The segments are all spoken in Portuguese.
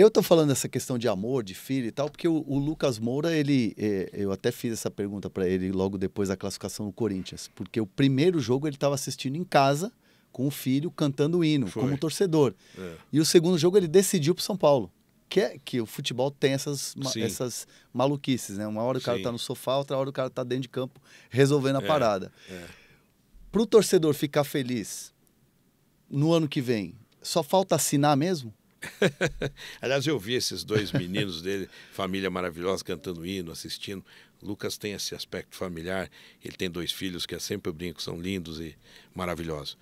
Eu estou falando essa questão de amor, de filho e tal, porque o, o Lucas Moura, ele, é, eu até fiz essa pergunta para ele logo depois da classificação no Corinthians, porque o primeiro jogo ele estava assistindo em casa com o filho cantando o hino, Foi. como torcedor. É. E o segundo jogo ele decidiu para São Paulo. Que, é, que o futebol tem essas, essas maluquices, né? Uma hora o cara Sim. tá no sofá, outra hora o cara tá dentro de campo resolvendo a é, parada. É. Para o torcedor ficar feliz no ano que vem, só falta assinar mesmo? Aliás, eu vi esses dois meninos dele, família maravilhosa, cantando hino, assistindo. Lucas tem esse aspecto familiar, ele tem dois filhos que é sempre eu brinco, são lindos e maravilhosos.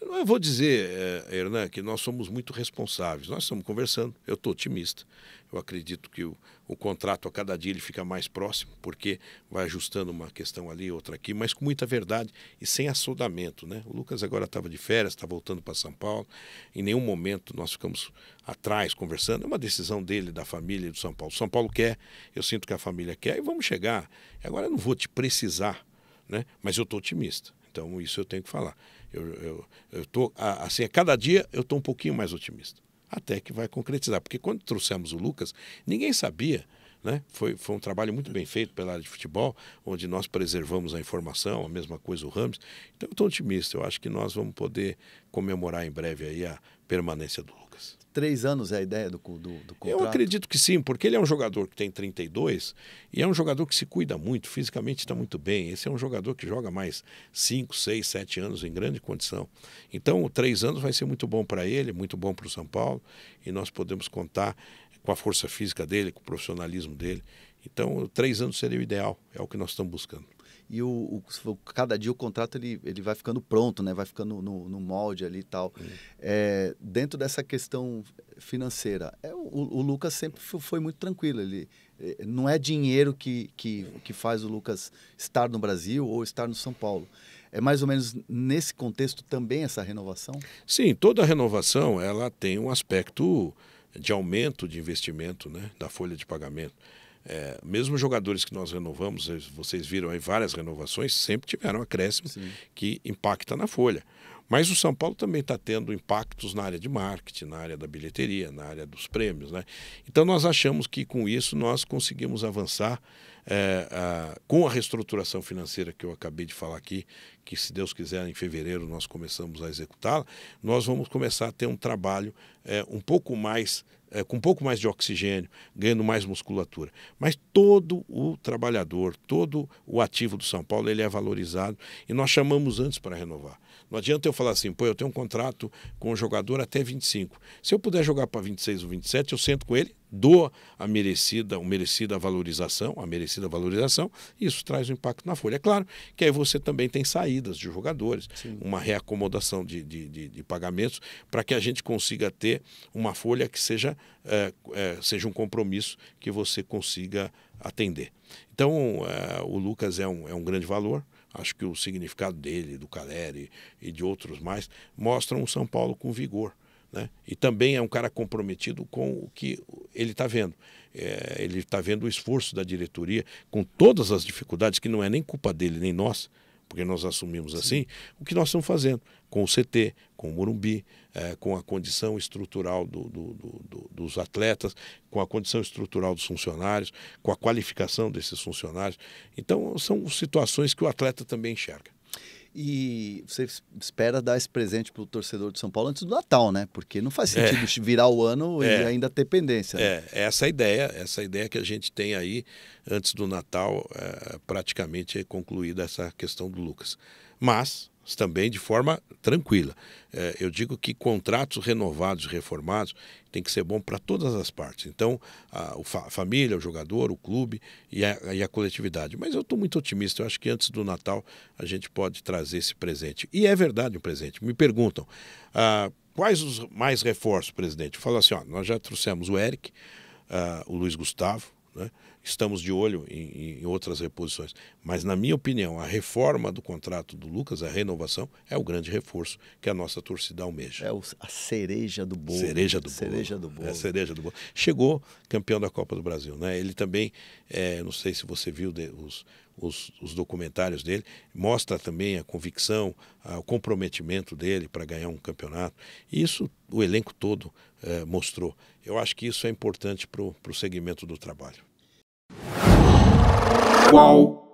Eu vou dizer, eh, Hernan, que nós somos muito responsáveis. Nós estamos conversando, eu estou otimista. Eu acredito que o, o, contrato a cada dia ele fica mais próximo, porque vai ajustando uma questão ali, outra aqui, mas com muita verdade e sem assoldamento Né? O Lucas agora estava de férias, está voltando para São Paulo. Em nenhum momento nós ficamos atrás conversando. É uma decisão dele, da família do São Paulo. São Paulo quer, eu sinto que a família quer e vamos chegar. Agora eu não vou te precisar, né? mas eu estou otimista. Então, isso eu tenho que falar. Eu, eu, eu tô, assim, a cada dia eu estou um pouquinho mais otimista. Até que vai concretizar. Porque quando trouxemos o Lucas, ninguém sabia né? Foi, foi um trabalho muito bem feito pela área de futebol, onde nós preservamos a informação, a mesma coisa o Rams. Então eu estou otimista, eu acho que nós vamos poder comemorar em breve aí a permanência do Lucas. Três anos é a ideia do, do, do contrato? Eu acredito que sim, porque ele é um jogador que tem 32 e é um jogador que se cuida muito, fisicamente está muito bem. Esse é um jogador que joga mais 5, 6, 7 anos em grande condição. Então, três anos vai ser muito bom para ele, muito bom para o São Paulo e nós podemos contar com a força física dele, com o profissionalismo dele. Então, três anos seria o ideal, é o que nós estamos buscando. E o, o cada dia o contrato ele, ele vai ficando pronto, né? vai ficando no, no molde ali e tal. É, dentro dessa questão financeira, é, o, o Lucas sempre foi muito tranquilo. Ele, é, não é dinheiro que, que, que faz o Lucas estar no Brasil ou estar no São Paulo. É mais ou menos nesse contexto também essa renovação? Sim, toda renovação ela tem um aspecto de aumento de investimento né, da folha de pagamento. É, mesmo jogadores que nós renovamos, vocês viram aí várias renovações, sempre tiveram acréscimo Sim. que impacta na folha. Mas o São Paulo também está tendo impactos na área de marketing, na área da bilheteria, na área dos prêmios. Né? Então nós achamos que com isso nós conseguimos avançar é, a, com a reestruturação financeira que eu acabei de falar aqui, que se Deus quiser em fevereiro nós começamos a executá-la, nós vamos começar a ter um trabalho é, um pouco mais é, com um pouco mais de oxigênio, ganhando mais musculatura. Mas todo o trabalhador, todo o ativo do São Paulo, ele é valorizado e nós chamamos antes para renovar. Não adianta eu falar assim, pô, eu tenho um contrato com o jogador até 25. Se eu puder jogar para 26 ou 27, eu sento com ele dou a merecida, a merecida valorização, a merecida valorização, isso traz um impacto na folha. É claro que aí você também tem saídas de jogadores, Sim. uma reacomodação de, de, de, de pagamentos, para que a gente consiga ter uma folha que seja, é, é, seja um compromisso que você consiga atender. Então, é, o Lucas é um, é um grande valor. Acho que o significado dele, do Caleri e de outros mais, mostram o São Paulo com vigor né? E também é um cara comprometido com o que ele está vendo. É, ele está vendo o esforço da diretoria com todas as dificuldades, que não é nem culpa dele, nem nossa, porque nós assumimos assim, o que nós estamos fazendo com o CT, com o Morumbi, é, com a condição estrutural do, do, do, dos atletas, com a condição estrutural dos funcionários, com a qualificação desses funcionários. Então, são situações que o atleta também enxerga. E você espera dar esse presente para o torcedor de São Paulo antes do Natal, né? Porque não faz é. sentido é. virar o ano é. e ainda ter pendência. Né? É, essa é a ideia, essa é ideia que a gente tem aí antes do Natal, é, praticamente é concluída essa questão do Lucas. Mas também de forma tranquila. É, eu digo que contratos renovados, reformados, tem que ser bom para todas as partes. Então, a, a, família, o jogador, o clube e a, e a coletividade. Mas eu estou muito otimista. Eu acho que antes do Natal a gente pode trazer esse presente. E é verdade um presente. Me perguntam ah, quais os mais reforços, presidente. Eu falo assim: ó, nós já trouxemos o Eric, ah, o Luiz Gustavo, né? estamos de olho em, em, outras reposições. Mas, na minha opinião, a reforma do contrato do Lucas, a renovação, é o grande reforço que a nossa torcida almeja. É o, a cereja do bolo. Cereja do bolo. Cereja do bolo. É cereja do bolo. Chegou campeão da Copa do Brasil, né? Ele também, é, não sei se você viu de, os, os, os, documentários dele, mostra também a convicção, a, o comprometimento dele para ganhar um campeonato. E isso o elenco todo é, mostrou. Eu acho que isso é importante para o segmento do trabalho. Qual?